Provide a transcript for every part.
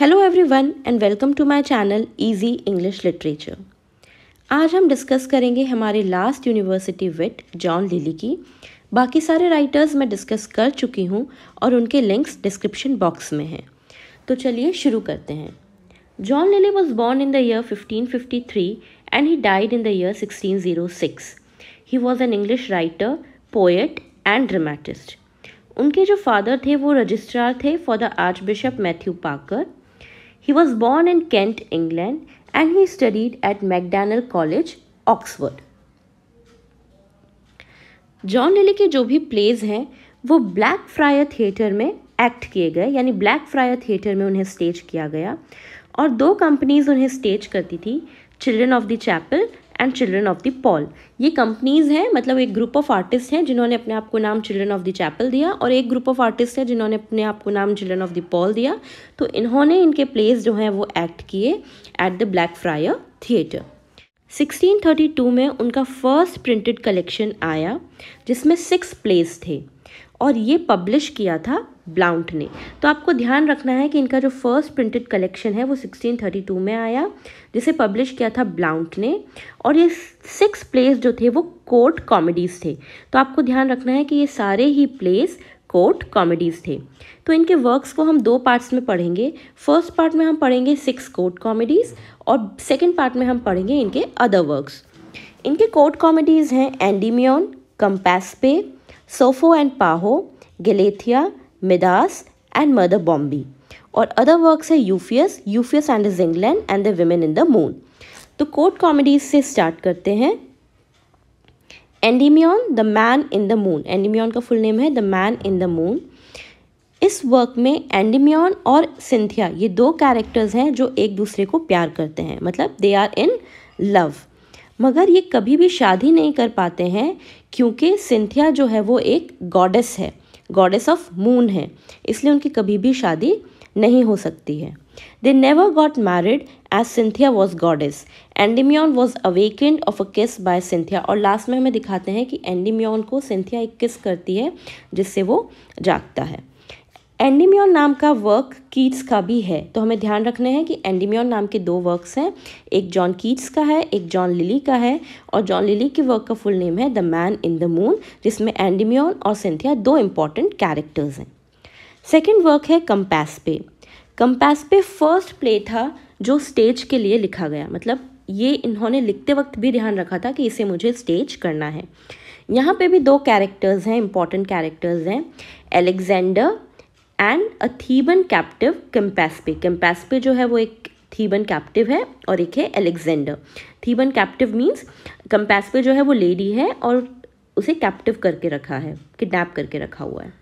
Hello everyone and welcome to my channel easy English literature आज हम discuss करेंगे हमारे last university wit John Lyly की बाकी सारे राइटर्स मैं डिस्कस कर चुकी हूँ और उनके लिंक्स डिस्क्रिप्शन बॉक्स में हैं तो चलिए शुरू करते हैं John Lyly was born in the year three and he died in the year six he was an English writer poet and dramatist उनके जो फादर थे वो रजिस्ट्रार थे for the archbishop Matthew Parker He was born in Kent, England, and he studied at McDonald college Oxford. John Lyly के जो भी plays हैं वो ब्लैक फ्रायर थिएटर में एक्ट किए गए यानी ब्लैक फ्रायर थिएटर में उन्हें स्टेज किया गया और दो कंपनीज उन्हें स्टेज करती थी children of the chapel and children of the Paul ये कंपनीज़ हैं मतलब एक ग्रुप ऑफ आर्टिस्ट हैं जिन्होंने अपने आप को नाम चिल्ड्रन ऑफ द चैपल दिया और एक ग्रुप ऑफ आर्टिस्ट है जिन्होंने अपने आप को नाम चिल्ड्रन ऑफ द पॉल दिया तो इन्होंने इनके प्लेस जो हैं वो एक्ट किए at the Blackfriars theatre 1632 में उनका फर्स्ट प्रिंटेड कलेक्शन आया जिसमें सिक्स प्लेस थे और ये पब्लिश किया था ब्लाउंट ने तो आपको ध्यान रखना है कि इनका जो फर्स्ट प्रिंटेड कलेक्शन है वो 1632 में आया जिसे पब्लिश किया था ब्लाउंट ने और ये सिक्स प्लेस जो थे वो कोर्ट कॉमेडीज़ थे तो आपको ध्यान रखना है कि ये सारे ही प्लेस कोर्ट कॉमेडीज़ थे तो इनके वर्क्स को हम दो पार्ट्स में पढ़ेंगे फर्स्ट पार्ट में हम पढ़ेंगे सिक्स कोर्ट कॉमेडीज़ और सेकेंड पार्ट में हम पढ़ेंगे इनके अदर वर्क्स इनके कोर्ट कॉमेडीज़ हैं Endymion Campaspe Sapho and Phao Galathea Midas and Mother Bombie और अदर वर्क्स है Euphues Euphues and is England and the women in the moon तो कोर्ट कॉमेडीज से स्टार्ट करते हैं Endymion the man in the moon Endymion का full name है the man in the moon इस work में Endymion और सिंथिया ये दो कैरेक्टर्स हैं जो एक दूसरे को प्यार करते हैं मतलब दे आर इन लव मगर ये कभी भी शादी नहीं कर पाते हैं क्योंकि सिंथिया जो है वो एक गॉडेस है गॉडेस ऑफ मून है इसलिए उनकी कभी भी शादी नहीं हो सकती है they never got married as Cynthia was goddess Endymion was awakened of a kiss by Cynthia और लास्ट में हमें दिखाते हैं कि एंडीमियन को सिंथिया एक किस करती है जिससे वो जागता है एंडीमियन नाम का वर्क कीट्स का भी है तो हमें ध्यान रखना है कि एंडीमियन नाम के दो वर्क्स हैं एक जॉन कीट्स का है एक जॉन लिली का है और जॉन लिली के वर्क का फुल नेम है the man in the moon जिसमें एंडीमियन और सिंथिया दो इंपॉर्टेंट कैरेक्टर्स हैं सेकेंड वर्क है कम्पैसपे पे पे फर्स्ट प्ले था जो स्टेज के लिए लिखा गया मतलब ये इन्होंने लिखते वक्त भी ध्यान रखा था कि इसे मुझे स्टेज करना है यहाँ पे भी दो कैरेक्टर्स हैं इम्पॉर्टेंट कैरेक्टर्स हैं Alexander and a Theban captive Campaspe Campaspe जो है वो एक थीबन कैप्टिव है और एक है Alexander Theban captive means Campaspe जो है वो लेडी है और उसे कैप्टिव करके रखा है किडनैप करके रखा हुआ है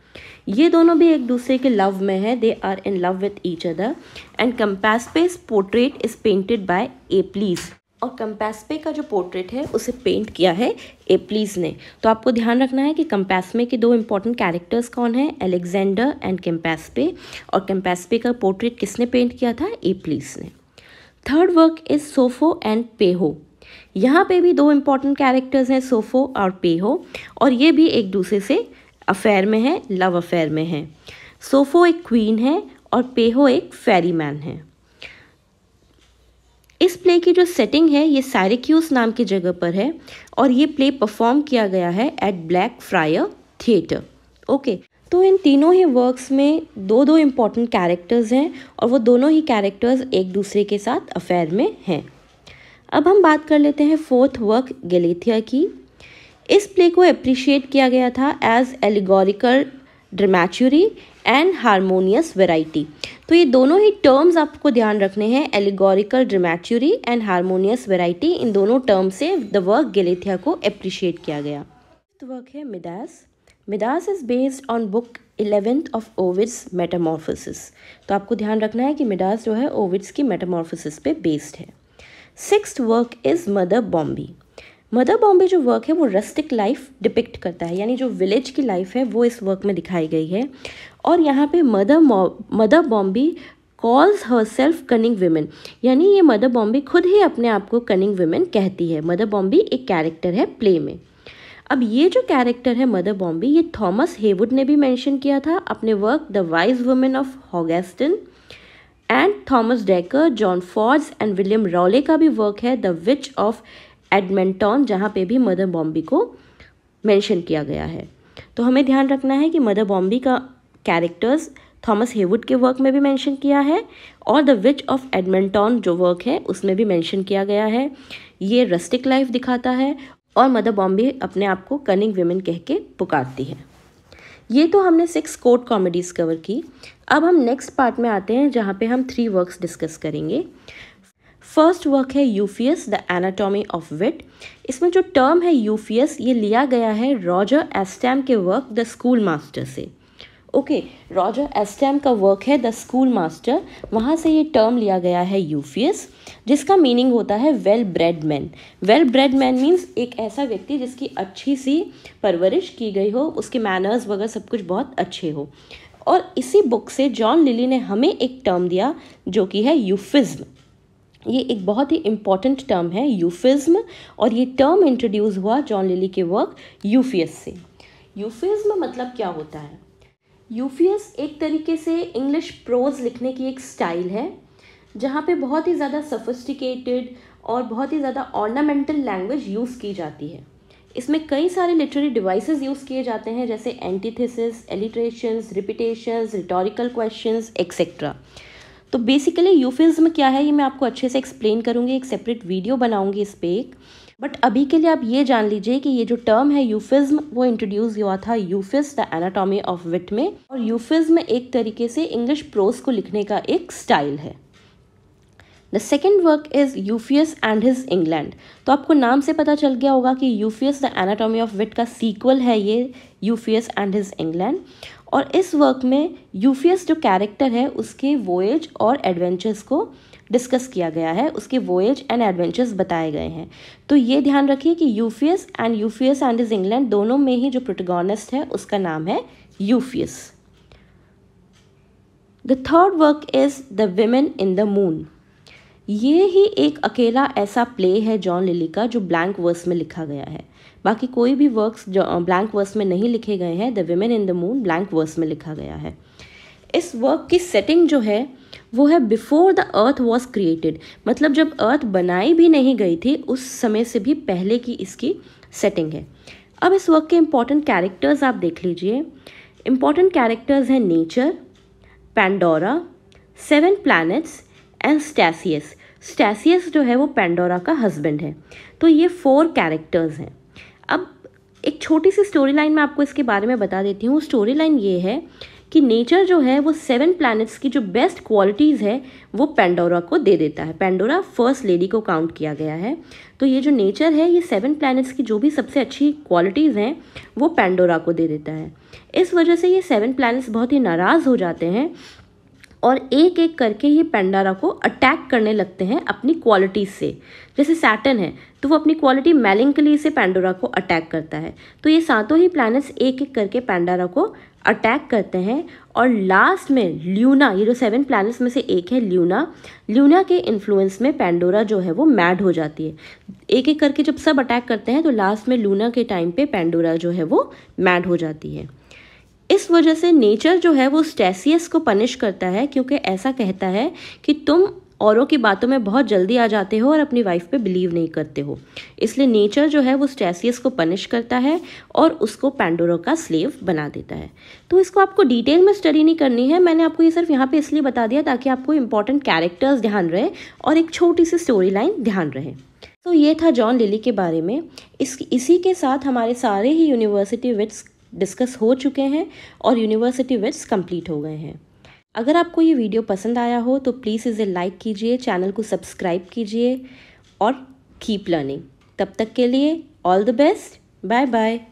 ये दोनों भी एक दूसरे के लव में है they are in love with each other and Campaspe portrait is painted by Apelles और कम्पेस्पे का जो पोर्ट्रेट है उसे पेंट किया है एप्लीज ने तो आपको ध्यान रखना है कि कंपैसमे के दो इंपॉर्टेंट कैरेक्टर्स कौन हैं एलेक्जेंडर एंड कंपैसपे और कम्पेस्पे का पोर्ट्रेट किसने पेंट किया था एप्लीज ने third work is Sapho and Phao यहाँ पे भी दो इंपॉर्टेंट कैरेक्टर्स हैं सोफो और पेहो और ये भी एक दूसरे से अफेयर में है लव अफेयर में है सोफो एक क्वीन है और पेहो एक फेरी मैन है इस प्ले की जो सेटिंग है ये सैरिक्यूस नाम की जगह पर है और ये प्ले परफॉर्म किया गया है at Blackfriars theatre okay तो इन तीनों ही वर्क्स में दो दो इम्पॉर्टेंट कैरेक्टर्स हैं और वो दोनों ही कैरेक्टर्स एक दूसरे के साथ अफेयर में हैं अब हम बात कर लेते हैं फोर्थ वर्क गलेथिया की इस प्ले को अप्रिशिएट किया गया था as allegorical dramaturgy and harmonious variety तो ये दोनों ही टर्म्स आपको ध्यान रखने हैं allegorical dramaturgy and harmonious variety इन दोनों टर्म्स से द वर्क गेलेथिया को अप्रिशिएट किया गया तो वर्क है Midas Midas is based on book eleventh of Ovid's Metamorphosis तो आपको ध्यान रखना है कि मिडास जो है ओविड्स की मेटामॉर्फोसिस पे बेस्ड है six work is Mother Bombie Mother Bombie जो वर्क है वो रस्टिक लाइफ डिपिक्ट करता है यानी जो विलेज की लाइफ है वो इस वर्क में दिखाई गई है और यहाँ पे Mother Mother Bombie calls herself cunning women यानी ये मदर बॉम्बे खुद ही अपने आप को कनिंग वेमेन कहती है मदर बॉम्बे एक कैरेक्टर है प्ले में अब ये जो कैरेक्टर है मदर बॉम्बे ये थॉमस हेवुड ने भी मैंशन किया था अपने work the wise women of Hogsdon and Thomas Dekker John Ford's and William Rowley का भी वर्क है द विच ऑफ एडमेंटॉन जहाँ पे भी मदर बॉम्बी को मेंशन किया गया है तो हमें ध्यान रखना है कि मदर बॉम्बी का कैरेक्टर्स थॉमस हेवुड के वर्क में भी मेंशन किया है और द विच ऑफ एडमेंटॉन जो वर्क है उसमें भी मेंशन किया गया है ये रस्टिक लाइफ दिखाता है और मदर बॉम्बे अपने आप को कनिंग वेमेन कह के पुकारती है ये तो हमने सिक्स कोर्ट कॉमेडीज़ कवर की अब हम नेक्स्ट पार्ट में आते हैं जहाँ पे हम थ्री वर्क्स डिस्कस करेंगे फर्स्ट वर्क है Euphues the anatomy of wit इसमें जो टर्म है यूफियस ये लिया गया है रॉजर एस्टैम के वर्क द स्कूल मास्टर से ओके रॉजर एस्टैम का वर्क है द स्कूल मास्टर वहाँ से ये टर्म लिया गया है यूफियस जिसका मीनिंग होता है well bred man well bred man means एक ऐसा व्यक्ति जिसकी अच्छी सी परवरिश की गई हो उसके मैनर्स वगैरह सब कुछ बहुत अच्छे हो और इसी बुक से जॉन लिली ने हमें एक टर्म दिया जो कि है यूफिज्म ये एक बहुत ही इम्पॉर्टेंट टर्म है यूफिज्म और ये टर्म इंट्रोड्यूस हुआ जॉन लिली के वर्क यूफियस से यूफिज्म मतलब क्या होता है यूफियस एक तरीके से इंग्लिश प्रोज लिखने की एक स्टाइल है जहाँ पे बहुत ही ज़्यादा सफिस्टिकेटेड और बहुत ही ज़्यादा ऑर्नामेंटल लैंग्वेज यूज़ की जाती है इसमें कई सारे लिटरेरी डिवाइसेस यूज़ किए जाते हैं जैसे antithesis alliteration repetitions rhetorical questions etcetera तो बेसिकली यूफिज्म क्या है ये मैं आपको अच्छे से एक्सप्लेन करूँगी एक सेपरेट वीडियो बनाऊँगी इस पर एक बट अभी के लिए आप ये जान लीजिए कि ये जो टर्म है यूफिज्म वो इंट्रोड्यूस हुआ था Euphues the anatomy of wit में और यूफिज्म एक तरीके से इंग्लिश प्रोज को लिखने का एक स्टाइल है the second work is Euphues and his England तो आपको नाम से पता चल गया होगा कि Euphues the anatomy of wit का सीक्वल है ये यूफियस एंड हिज इंग्लैंड और इस वर्क में यूफियस जो कैरेक्टर है उसके वोएज और एडवेंचर्स को डिस्कस किया गया है उसके वोएज एंड एडवेंचर्स बताए गए हैं तो ये ध्यान रखिए कि Euphues and Euphues and is England दोनों में ही जो प्रोटोगोनिस्ट है उसका नाम है Euphues the third work is the women in the moon ये ही एक अकेला ऐसा प्ले है जॉन लिली का जो ब्लैंक वर्स में लिखा गया है बाकी कोई भी वर्क्स जो ब्लैंक वर्स में नहीं लिखे गए हैं the women in the moon blank verse में लिखा गया है इस वर्क की सेटिंग जो है वो है before the earth was created मतलब जब अर्थ बनाई भी नहीं गई थी उस समय से भी पहले की इसकी सेटिंग है अब इस वर्क के इम्पॉर्टेंट कैरेक्टर्स आप देख लीजिए इम्पॉर्टेंट कैरेक्टर्स हैं nature Pandora seven planets and Stesias Stesias जो है वो पेंडोरा का हस्बैंड है तो ये फोर कैरेक्टर्स हैं अब एक छोटी सी स्टोरी लाइन मैं आपको इसके बारे में बता देती हूँ स्टोरी लाइन ये है कि नेचर जो है वो सेवन प्लैनेट्स की जो बेस्ट क्वालिटीज़ है वो पेंडोरा को दे देता है पेंडोरा फर्स्ट लेडी को काउंट किया गया है तो ये जो नेचर है ये सेवन प्लैनेट्स की जो भी सबसे अच्छी क्वालिटीज़ हैं वो पेंडोरा को दे देता है इस वजह से ये सेवन प्लैनेट्स बहुत ही नाराज़ हो जाते हैं और एक एक करके ये पेंडारा को अटैक करने लगते हैं अपनी क्वालिटी से जैसे सैटन है तो वो अपनी क्वालिटी मेलिंगली से पेंडोरा को अटैक करता है तो ये सातों ही प्लैनेट्स एक एक करके पेंडारा को अटैक करते हैं और लास्ट में ल्यूना ये जो सेवन प्लैनेट्स में से एक है ल्यूना ल्यूना के इन्फ्लुएंस में पेंडोरा जो है वो मैड हो जाती है एक एक करके जब सब अटैक करते हैं तो लास्ट में लूना के टाइम पे पेंडोरा जो है वो मैड हो जाती है इस वजह से नेचर जो है वो स्टेसियस को पनिश करता है क्योंकि ऐसा कहता है कि तुम औरों की बातों में बहुत जल्दी आ जाते हो और अपनी वाइफ पे बिलीव नहीं करते हो इसलिए नेचर जो है वो स्टेसियस को पनिश करता है और उसको पैंडोरो का स्लेव बना देता है तो इसको आपको डिटेल में स्टडी नहीं करनी है मैंने आपको ये सिर्फ यहाँ पे इसलिए बता दिया ताकि आपको इंपॉर्टेंट कैरेक्टर्स ध्यान रहे और एक छोटी सी स्टोरी लाइन ध्यान रहे तो ये था जॉन लिली के बारे में इस इसी के साथ हमारे सारे ही यूनिवर्सिटी विट्स डिस्कस हो चुके हैं और यूनिवर्सिटी वेट्स कंप्लीट हो गए हैं अगर आपको ये वीडियो पसंद आया हो तो प्लीज़ इसे लाइक कीजिए चैनल को सब्सक्राइब कीजिए और कीप लर्निंग तब तक के लिए all the best bye bye